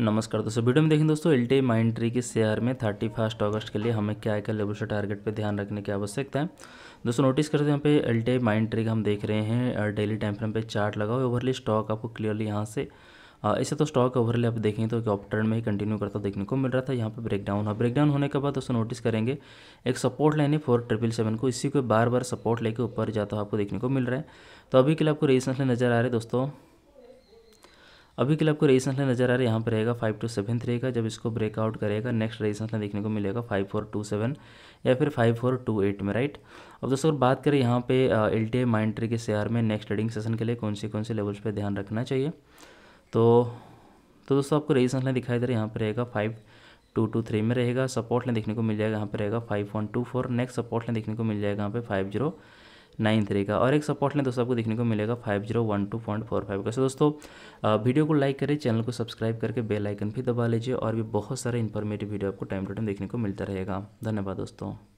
नमस्कार दोस्तों वीडियो में देखें दोस्तों एल्टी माइंड ट्री के शेयर में थर्टी फर्स्ट अगस्त के लिए हमें क्या क्या लेवल से टारगेट पर ध्यान रखने की आवश्यकता है दोस्तों नोटिस करते हैं यहाँ पे एल्टी माइंड ट्री का हम देख रहे हैं डेली टाइम फ्रेम पे चार्ट लगाओ ओवरली स्टॉक आपको क्लियरली यहाँ से ऐसे तो स्टॉक ओवरले आप देखें तो ऑप में ही कंटिन्यू करता देखने को मिल रहा था यहाँ पर ब्रेकडाउन है ब्रेकडाउन होने के बाद दोस्तों नोटिस करेंगे एक सपोर्ट लाइन है फोर ट्रिपल सेवन को इसी को बार बार सपोर्ट लेके ऊपर जाता है आपको देखने को मिल रहा है तो अभी के लिए आपको रेजिस्टेंस नजर आ रहे दोस्तों अभी के लिए आपको रेजिस्टेंस लाइन नजर आ रहा है यहाँ पर रहेगा फाइव टू थ्री का जब इसको ब्रेकआउट करेगा नेक्स्ट रेजिस्टेंस लाइन देखने को मिलेगा फाइव फोर टू सेवन या फिर फाइव फोर टू एट में राइट अब दोस्तों बात करें यहाँ पे एल टी माइंड ट्री के शेयर में नेक्स्ट ट्रेडिंग सेशन के लिए कौन से कौन से लेवल्स पर ध्यान रखना चाहिए तो तो दोस्तों आपको रेजिस्टेंस लाइन दिखाई दे रहा है यहाँ पर रहेगा फाइव टू टू थ्री में रहेगा सपोर्ट लाइन देखने को मिल जाएगा यहाँ पर रहेगा five one two four next support line देखने को मिल जाएगा यहाँ पे फाइव जीरो नाइन थ्री का और एक सपोर्ट लें दोस्तों आपको देखने को मिलेगा five zero one two point four five का सो दोस्तों वीडियो को लाइक करें चैनल को सब्सक्राइब करके बेल आइकन भी दबा लीजिए और भी बहुत सारे इन्फॉर्मेटिव वीडियो आपको टाइम टू टाइम देखने को मिलता रहेगा धन्यवाद दोस्तों